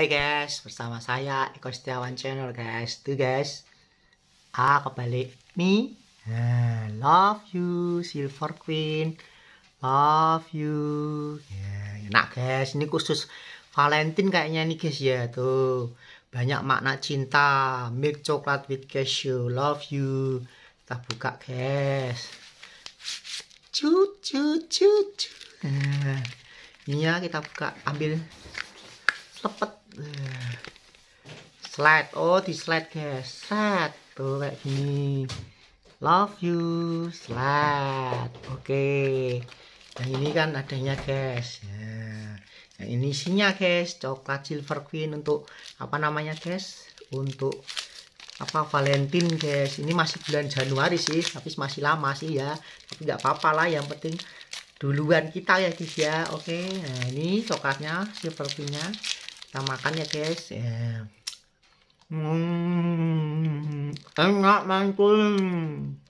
Hai guys, bersama saya Eko Setiawan Channel guys. Tuh guys, ah kebalik nih. love you Silver Queen, love you. yeah, enak guys. Ini khusus Valentine kayaknya nih guys ya tuh. Banyak makna cinta. Milk coklat with cashew, love you. Kita buka guys. Cut, cut, cut, cut. Nah, ini ya kita buka ambil lepet slide oh di slide guys satu kayak gini love you slide oke okay. Nah, yang ini kan adanya guys ya. yang nah, ini isinya guys coklat silver queen untuk apa namanya guys untuk apa Valentine guys ini masih bulan Januari sih tapi masih lama sih ya tapi nggak apa-apa lah yang penting duluan kita ya guys ya oke okay. nah ini coklatnya silver queennya kita makan ya guys ya hmm, enak mantul